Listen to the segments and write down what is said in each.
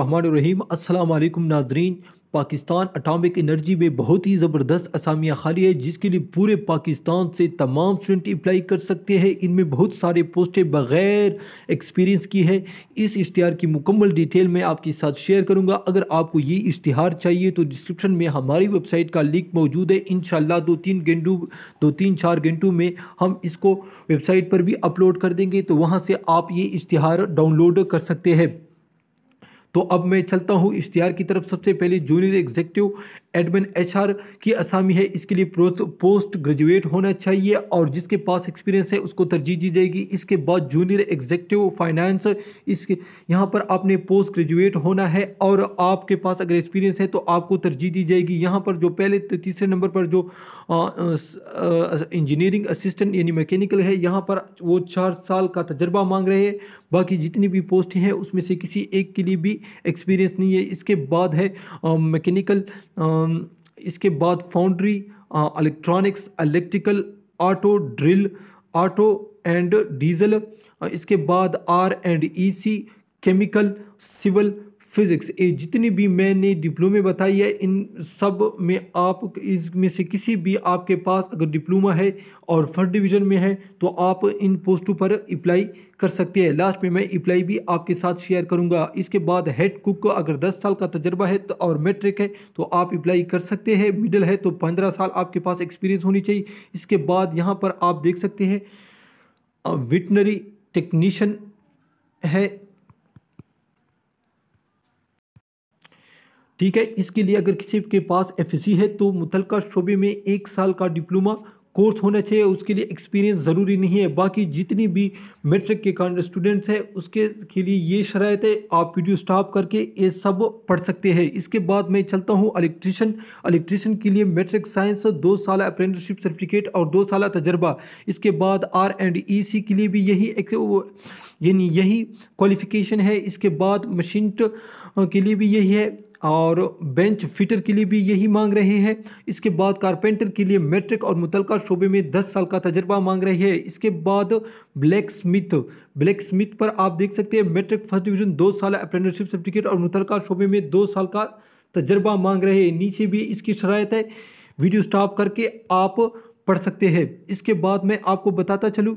रहीम अस्सलाम वालेकुम नाजरीन पाकिस्तान अटामिक एनर्जी में बहुत ही ज़बरदस्त असामियाँ खाली है जिसके लिए पूरे पाकिस्तान से तमाम स्टूडेंट अप्लाई कर सकते हैं इनमें बहुत सारे पोस्टें बग़ैर एक्सपीरियंस की है इस इश्तहार की मुकम्मल डिटेल मैं आपके साथ शेयर करूंगा अगर आपको ये इश्तहार चाहिए तो डिस्क्रिप्शन में हमारी वेबसाइट का लिंक मौजूद है इन दो तीन घंटों दो तीन चार घंटों में हम इसको वेबसाइट पर भी अपलोड कर देंगे तो वहाँ से आप ये इश्तहार डाउनलोड कर सकते हैं तो अब मैं चलता हूँ इश्तिहार की तरफ सबसे पहले जूनियर एग्जेक्टिव एडमिन एचआर की आसामी है इसके लिए पोस्ट ग्रेजुएट होना चाहिए और जिसके पास एक्सपीरियंस है उसको तरजीह दी जाएगी इसके बाद जूनियर एग्जेक्टिव फाइनेंस इसके यहाँ पर आपने पोस्ट ग्रेजुएट होना है और आपके पास अगर एक्सपीरियंस है तो आपको तरजीह दी जाएगी यहाँ पर जो पहले तीसरे नंबर पर जो इंजीनियरिंग असिस्टेंट यानी मैकेनिकल है यहाँ पर वो चार साल का तजर्बा मांग रहे हैं बाकी जितनी भी पोस्ट हैं उसमें से किसी एक के लिए भी एक्सपीरियंस नहीं है इसके बाद है मैकेनिकल इसके बाद foundry electronics electrical auto drill auto and diesel इसके बाद R and E C chemical civil physics ये जितनी भी मैंने डिप्लोमे बताई है इन सब में आप इसमें से किसी भी आपके पास अगर डिप्लोमा है और फर्स्ट डिवीज़न में है तो आप इन पोस्टों पर अप्लाई कर सकते हैं लास्ट में मैं अप्लाई भी आपके साथ शेयर करूंगा इसके बाद हेड कुक को अगर 10 साल का तजर्बा है तो और मेट्रिक है तो आप अप्लाई कर सकते हैं मिडल है तो पंद्रह साल आपके पास एक्सपीरियंस होनी चाहिए इसके बाद यहाँ पर आप देख सकते हैं वेटनरी टेक्नीशन है ठीक है इसके लिए अगर किसी के पास एफ है तो मुतल शोबे में एक साल का डिप्लोमा कोर्स होना चाहिए उसके लिए एक्सपीरियंस ज़रूरी नहीं है बाकी जितनी भी मेट्रिक के कारण स्टूडेंट्स हैं उसके के लिए ये शरात है आप वीडियो स्टॉप करके ये सब पढ़ सकते हैं इसके बाद मैं चलता हूँ इलेक्ट्रिशन इलेक्ट्रिशन के लिए मेट्रिक साइंस दो साल अप्रेंटिसशिप सर्टिफिकेट और दो साल तजर्बा इसके बाद आर एंड ई सी के लिए भी यही यानी यही क्वालिफिकेशन है इसके बाद मशीन के लिए भी यही है और बेंच फिटर के लिए भी यही मांग रहे हैं इसके बाद कारपेंटर के लिए मैट्रिक और मुतलका शोबे में दस साल का तजर्बा मांग रहे हैं इसके बाद ब्लैक स्मिथ ब्लैक स्मिथ पर आप देख सकते हैं मैट्रिक फर्स्ट डिवीजन दो साल अप्रेंटिसिप सर्टिफिकेट और मुतलका शोबे में दो साल का तजर्बा मांग रहे हैं नीचे भी इसकी शरात है वीडियो स्टॉप करके आप पढ़ सकते हैं इसके बाद मैं आपको बताता चलूँ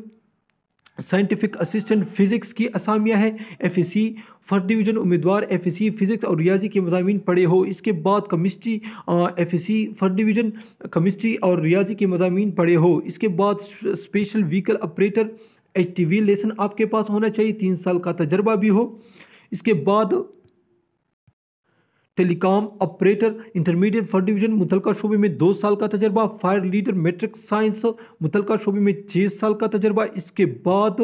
साइंटिफिक असिस्टेंट फिजिक्स की असामियाँ हैं F S C first division उम्मीदवार एफ एस सी फिजिक्स और रियाजी के मजामी पढ़े हो इसके बाद chemistry F S C first division chemistry और रियाजी के मजामी पढ़े हो इसके बाद special vehicle operator H T V licence आपके पास होना चाहिए तीन साल का तजर्बा भी हो इसके बाद telecom operator intermediate first division मुतलका शोबे में दो साल का तजर्बा फायर लीडर मेट्रिक साइंस मुतलका शोबे में छः साल का तजर्बा इसके बाद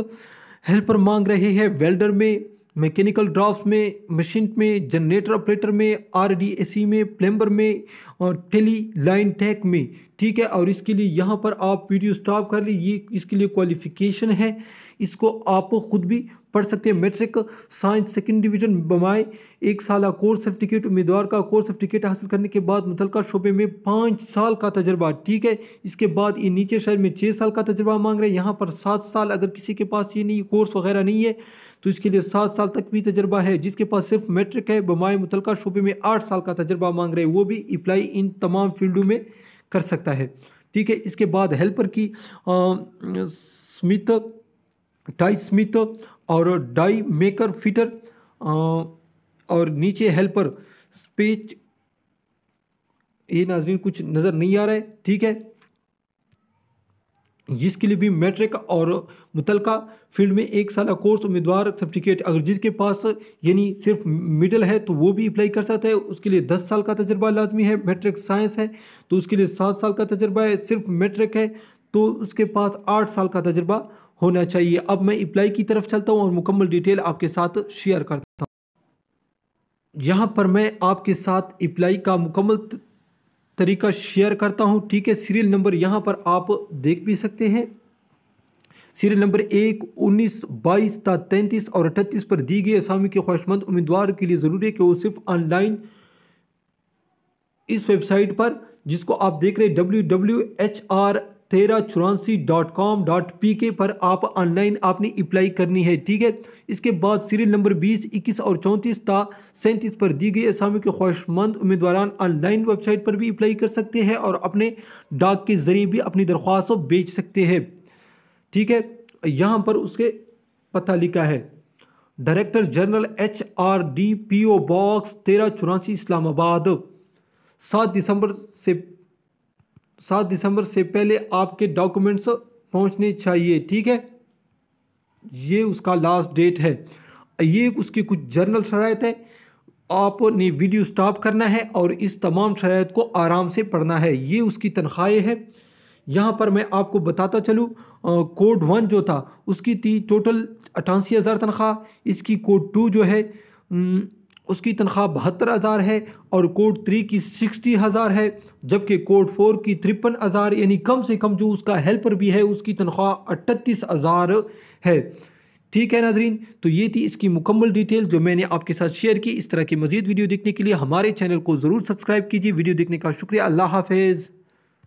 हेल्पर मांग रहे हैं वेल्डर में मैकेनिकल ड्राफ्ट में मशीन में जनरेटर ऑपरेटर में सी में प्लम्बर में और टेली लाइन टैक में ठीक है और इसके लिए यहाँ पर आप वीडियो स्टॉप कर ली ये इसके लिए क्वालिफिकेशन है इसको आप ख़ुद भी पढ़ सकते हैं मेट्रिक साइंस सेकेंड डिवीजन बमाए एक साल का कोर्स सर्टिफिकेट उम्मीदवार का कोर्स सर्टिफिकेट हासिल करने के बाद मुतलका शोबे में पाँच साल का तजर्बा ठीक है इसके बाद ये नीचे शहर में छः साल का तजर्बा मांग रहे हैं यहाँ पर सात साल अगर किसी के पास ये नहीं कोर्स वगैरह नहीं है तो इसके लिए सात साल तक भी तजर्बा है जिसके पास सिर्फ मेट्रिक है बमाए मुतलका शोबे में आठ साल का तजर्बा मांग रहे हैं वो भी अप्लाई इन तमाम फील्डों में कर सकता है ठीक है इसके बाद हेल्पर की स्मिथ टाई स्मिथ और डाई मेकर फिटर और नीचे हेल्पर स्पेच ये नाजरीन कुछ नज़र नहीं आ रहा है ठीक है जिसके लिए भी मैट्रिक और मुतलका फील्ड में एक साल का कोर्स उम्मीदवार सर्टिफिकेट अगर जिसके पास यानी सिर्फ मिडिल है तो वो भी अप्लाई कर सकता है उसके लिए दस साल का तजर्बा लाजमी है मैट्रिक साइंस है तो उसके लिए सात साल का तजर्बा है सिर्फ मैट्रिक है तो उसके पास आठ साल का तजर्बा होना चाहिए अब मैं अप्लाई की तरफ चलता हूँ और मुकम्मल डिटेल आपके साथ शेयर करता हूँ यहाँ पर मैं आपके साथ अप्लाई का मुकम्मल तरीका शेयर करता हूँ ठीक है सीरियल नंबर यहाँ पर आप देख भी सकते हैं सीरियल नंबर एक उन्नीस बाईस था तैंतीस और अठतीस पर दी गई असामी के ख्वाहिशमंद उम्मीदवार के लिए ज़रूरी है कि वो सिर्फ ऑनलाइन इस वेबसाइट पर जिसको आप देख रहे हैं डब्ल्यू डब्ल्यू एच आर तेरह चौरासी डॉट कॉम डॉट पी के पर आप ऑनलाइन आपने अप्लाई करनी है ठीक है इसके बाद सीरियल नंबर बीस इक्कीस और चौंतीस था सैंतीस पर दी गई असामी के ख्वाहिशमंद उम्मीदवार ऑनलाइन वेबसाइट पर भी अप्लाई कर सकते हैं और अपने डाक के ज़रिए भी अपनी दरख्वास्त बेच सकते हैं ठीक है यहाँ पर उसके पता लिखा है director general H R D P O box तेरह चौरासी इस्लामाबाद सात दिसंबर से सात दिसंबर से पहले आपके डॉक्यूमेंट्स पहुंचने चाहिए ठीक है ये उसका लास्ट डेट है ये उसकी कुछ जर्नल शरात है आपने वीडियो स्टॉप करना है और इस तमाम शरात को आराम से पढ़ना है ये उसकी तनख्वाहें है यहाँ पर मैं आपको बताता चलूँ कोड वन जो था उसकी थी टोटल अठासी हज़ार तनख्वाह इसकी कोड टू जो है उसकी तनख्वाह बहत्तर हज़ार है और कोड थ्री की सिक्सटी हज़ार है जबकि कोड फोर की तिरपन हज़ार यानी कम से कम जो उसका हेल्पर भी है उसकी तनख्वाह अट्ठतीस हज़ार है ठीक है नाजरीन तो ये थी इसकी मुकम्मल डिटेल जो मैंने आपके साथ शेयर की इस तरह की मजीद वीडियो देखने के लिए हमारे चैनल को ज़रूर सब्सक्राइब कीजिए वीडियो देखने का शुक्रिया अल्लाह हाफिज़